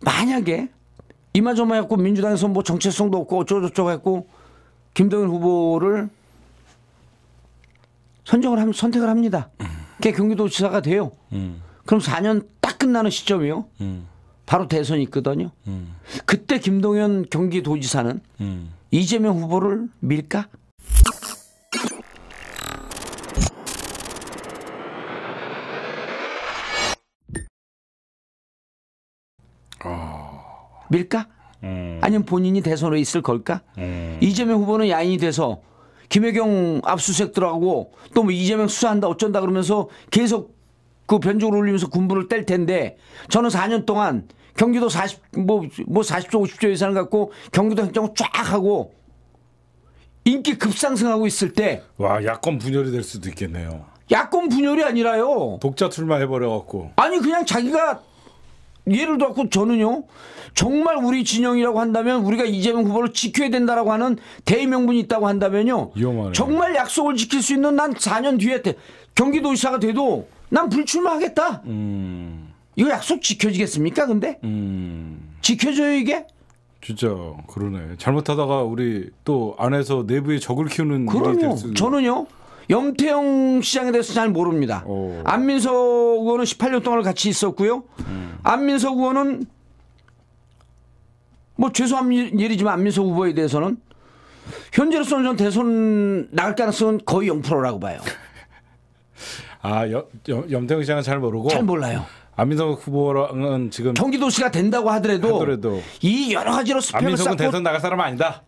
만약에 이마저마 했고 민주당에서 뭐 정체성도 없고 어쩌고저쩌고 했고 김동연 후보를 선정을 하면 선택을 합니다. 그게 경기도지사가 돼요. 음. 그럼 4년 딱 끝나는 시점이요. 음. 바로 대선이 있거든요. 음. 그때 김동연 경기도지사는 음. 이재명 후보를 밀까? 밀까? 음. 아니면 본인이 대선에 있을 걸까? 음. 이재명 후보는 야인이 돼서 김혜경 압수수색 들어가고 또뭐 이재명 수사한다 어쩐다 그러면서 계속 그 변종을 올리면서 군부를 뗄 텐데 저는 4년 동안 경기도 40, 뭐, 뭐 40조 50조 예산을 갖고 경기도 행정을 쫙 하고 인기 급상승하고 있을 때 와, 야권 분열이 될 수도 있겠네요. 야권 분열이 아니라요. 독자 출마해버려갖고. 아니, 그냥 자기가 예를 들어서 저는요 정말 우리 진영이라고 한다면 우리가 이재명 후보를 지켜야 된다라고 하는 대의명분이 있다고 한다면요 위험하네. 정말 약속을 지킬 수 있는 난 4년 뒤에 경기도의사가 돼도 난 불출마하겠다 음. 이거 약속 지켜지겠습니까 근데 음. 지켜줘요 이게 진짜 그러네 잘못하다가 우리 또 안에서 내부의 적을 키우는 그럼요 수 저는요 염태영 시장에 대해서 잘 모릅니다. 오. 어. 안민석 의원은 18년 동안 같이 있었고요. 음. 안민석 의원은 뭐 죄송한 일이지만 안민석 후보에 대해서는 현재로서는 전 대선 나갈 가능성은 거의 0%라고 봐요. 아, 염, 태영시장잘 모르고 잘 몰라요. 안민석 후보는 지금 경기도시가 된다고 하더라도, 하더라도 이 여러 가지로 스펙을 안민석은 대선 나갈 사람 아니다.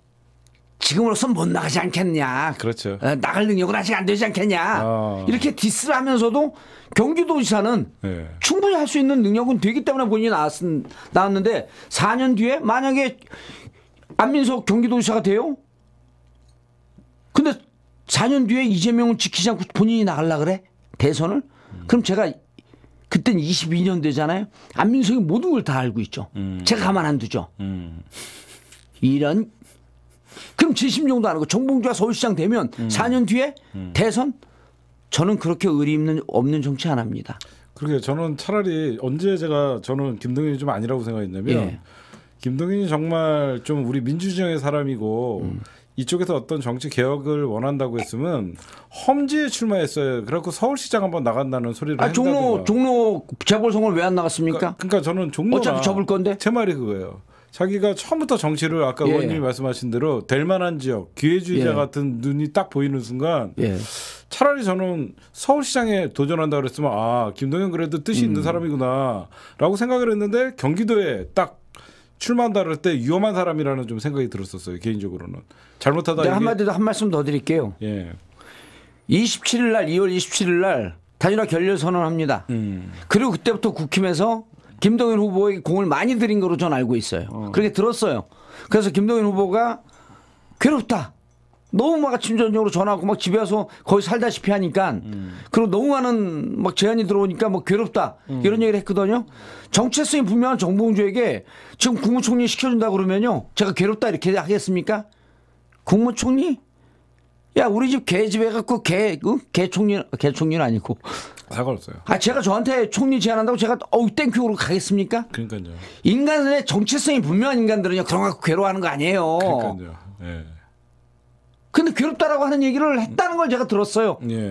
지금으로선 못 나가지 않겠냐. 그렇죠. 어, 나갈 능력은 아직 안 되지 않겠냐. 아. 이렇게 디스를 하면서도 경기도지사는 네. 충분히 할 수 있는 능력은 되기 때문에 본인이 나왔, 나왔는데 4년 뒤에 만약에 안민석 경기도지사가 돼요? 근데 4년 뒤에 이재명을 지키지 않고 본인이 나갈라 그래? 대선을? 음. 그럼 제가 그땐 22년 되잖아요. 안민석이 모든 걸 다 알고 있죠. 음. 제가 가만 안 두죠. 음. 이런 지금 70정도 안 하고 정봉주가 서울시장 되면 음. 4년 뒤에 음. 대선 저는 그렇게 의리 있는 없는 정치 안 합니다. 그러게 저는 차라리 언제 제가 저는 김동연이 좀 아니라고 생각했냐면 예. 김동연이 정말 좀 우리 민주주의의 사람이고 음. 이쪽에서 어떤 정치 개혁을 원한다고 했으면 험지에 출마했어요. 그래고 서울시장 한번 나간다는 소리를 아, 종로 종로 재벌성을 왜 안 나갔습니까? 그러니까, 그러니까 저는 종로 어차피 접을 건데 제 말이 그거예요. 자기가 처음부터 정치를 아까 예. 의원님이 말씀하신 대로 될 만한 지역 기회주의자 예. 같은 눈이 딱 보이는 순간 예. 차라리 저는 서울시장에 도전한다 그랬으면 아 김동연 그래도 뜻이 음. 있는 사람이구나라고 생각을 했는데 경기도에 딱 출마한다 그럴 때 위험한 사람이라는 좀 생각이 들었었어요 개인적으로는 잘못하다 네, 이게... 한마디도 한 말씀 더 드릴게요. 예. 27일 날 2월 27일 날 단일화 결렬 선언합니다. 음. 그리고 그때부터 국힘에서 김동연 후보에게 공을 많이 들인 거로 전 알고 있어요. 어. 그렇게 들었어요. 그래서 김동연 후보가 괴롭다. 너무 막 침전적으로 전화하고 막 집에 와서 거의 살다시피 하니까 음. 그리고 너무 많은 막 제안이 들어오니까 뭐 괴롭다 음. 이런 얘기를 했거든요. 정체성이 분명한 정봉주에게 지금 국무총리 시켜준다 그러면요 제가 괴롭다 이렇게 하겠습니까? 국무총리 야 우리 집개 집에 갖고 개개 어? 개 총리 개 총리는 아니고 상관없어요. 아 제가 저한테 총리 제안한다고 제가 어우 땡큐로 가겠습니까? 그러니까요. 인간의 정체성이 분명한 인간들은요 그런 거 갖고 괴로워하는 거 아니에요. 그러니까요. 예. 근데 괴롭다라고 하는 얘기를 했다는 걸 제가 들었어요. 예.